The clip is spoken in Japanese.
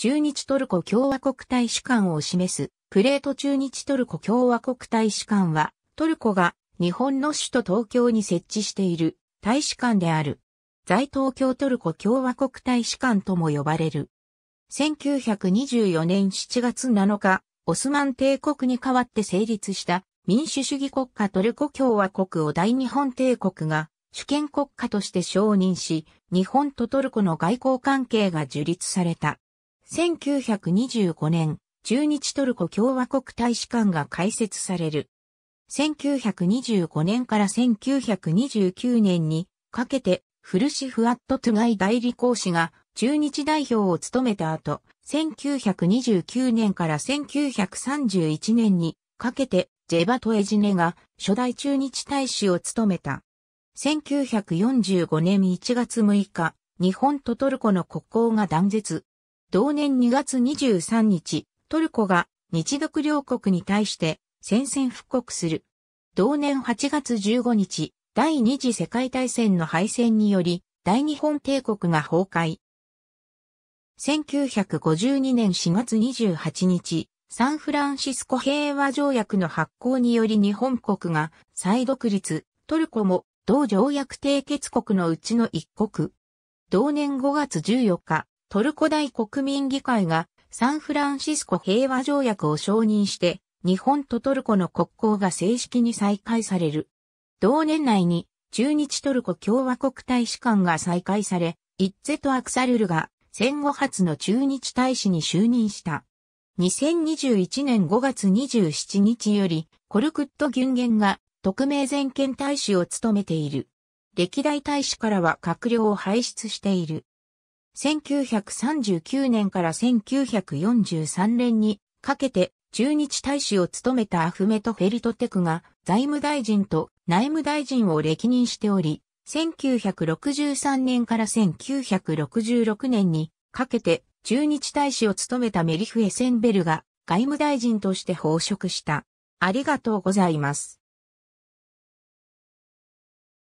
中日トルコ共和国大使館を示すプレート中日トルコ共和国大使館はトルコが日本の首都東京に設置している大使館である。在東京トルコ共和国大使館とも呼ばれる。1924年7月7日、オスマン帝国に代わって成立した民主主義国家トルコ共和国を大日本帝国が主権国家として承認し、日本とトルコの外交関係が樹立された。1925年、中日トルコ共和国大使館が開設される。1925年から1929年にかけて、フルシフアットトゥガイ代理講師が中日代表を務めた後、1929年から1931年にかけて、ジェバトエジネが初代中日大使を務めた。1945年1月6日、日本とトルコの国交が断絶。同年2月23日、トルコが日独両国に対して宣戦布告する。同年8月15日、第二次世界大戦の敗戦により、大日本帝国が崩壊。1952年4月28日、サンフランシスコ平和条約の発効により日本国が再独立、トルコも同条約締結国のうちの一国。同年5月14日、トルコ大国民議会がサンフランシスコ平和条約を承認して、日本とトルコの国交が正式に再開される。同年内に中日トルコ共和国大使館が再開され、イッツェとアクサルルが戦後初の中日大使に就任した。2021年5月27日より、コルクットギュンゲンが特命全権大使を務めている。歴代大使からは閣僚を輩出している。1939年から1943年にかけて駐日大使を務めたアフメト・フェリトテクが財務大臣と内務大臣を歴任しており、1963年から1966年にかけて駐日大使を務めたメリフ・エセンベルが外務大臣として奉職した。ありがとうございます。